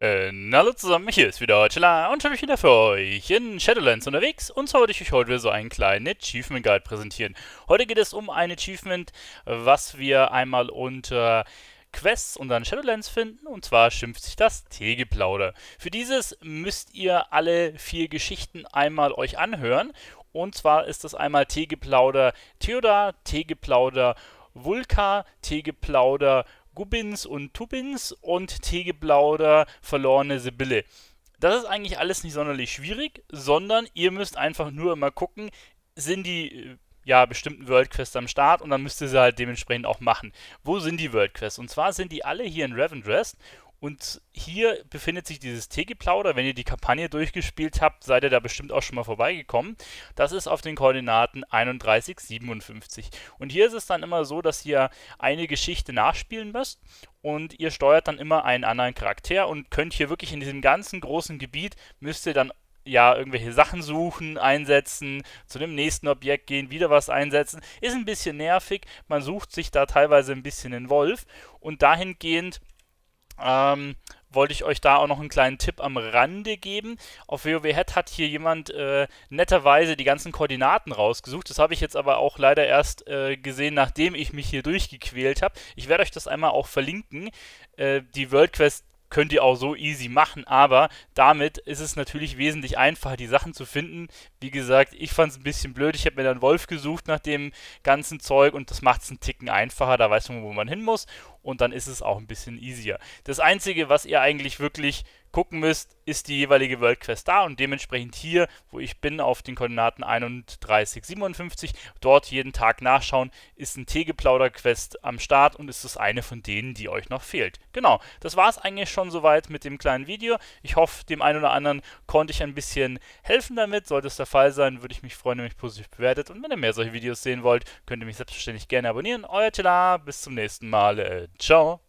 Äh, hallo zusammen, hier ist wieder Chilla und ich wieder für euch in Shadowlands unterwegs und zwar wollte ich euch heute wieder so einen kleinen Achievement Guide präsentieren. Heute geht es um ein Achievement, was wir einmal unter Quests und dann Shadowlands finden und zwar schimpft sich das Teegeplauder. Für dieses müsst ihr alle vier Geschichten einmal euch anhören und zwar ist das einmal Teegeplauder Theodar, Teegeplauder Vulka, Teegeplauder Gubbins und Tubbins und Tegeplauder verlorene Sibylle. Das ist eigentlich alles nicht sonderlich schwierig, sondern ihr müsst einfach nur immer gucken, sind die äh, ja, bestimmten Worldquests am Start und dann müsst ihr sie halt dementsprechend auch machen. Wo sind die Worldquests? Und zwar sind die alle hier in Ravendrest und hier befindet sich dieses Teegeplauder. Wenn ihr die Kampagne durchgespielt habt, seid ihr da bestimmt auch schon mal vorbeigekommen. Das ist auf den Koordinaten 31, 57. Und hier ist es dann immer so, dass ihr eine Geschichte nachspielen müsst und ihr steuert dann immer einen anderen Charakter und könnt hier wirklich in diesem ganzen großen Gebiet, müsst ihr dann ja, irgendwelche Sachen suchen, einsetzen, zu dem nächsten Objekt gehen, wieder was einsetzen. Ist ein bisschen nervig. Man sucht sich da teilweise ein bisschen den Wolf. Und dahingehend ähm, wollte ich euch da auch noch einen kleinen Tipp am Rande geben. Auf WoW Head hat hier jemand äh, netterweise die ganzen Koordinaten rausgesucht. Das habe ich jetzt aber auch leider erst äh, gesehen, nachdem ich mich hier durchgequält habe. Ich werde euch das einmal auch verlinken. Äh, die World Quest könnt ihr auch so easy machen, aber damit ist es natürlich wesentlich einfacher, die Sachen zu finden. Wie gesagt, ich fand es ein bisschen blöd. Ich habe mir dann Wolf gesucht nach dem ganzen Zeug und das macht es einen Ticken einfacher. Da weiß man, wo man hin muss und dann ist es auch ein bisschen easier. Das Einzige, was ihr eigentlich wirklich gucken müsst, ist die jeweilige World Quest da und dementsprechend hier, wo ich bin, auf den Koordinaten 31, 57, dort jeden Tag nachschauen, ist ein Teegeplauder-Quest am Start und ist das eine von denen, die euch noch fehlt. Genau, das war es eigentlich schon soweit mit dem kleinen Video. Ich hoffe, dem einen oder anderen konnte ich ein bisschen helfen damit. Sollte es der Fall sein, würde ich mich freuen, wenn ihr mich positiv bewertet und wenn ihr mehr solche Videos sehen wollt, könnt ihr mich selbstverständlich gerne abonnieren. Euer Tela, bis zum nächsten Mal. Ciao.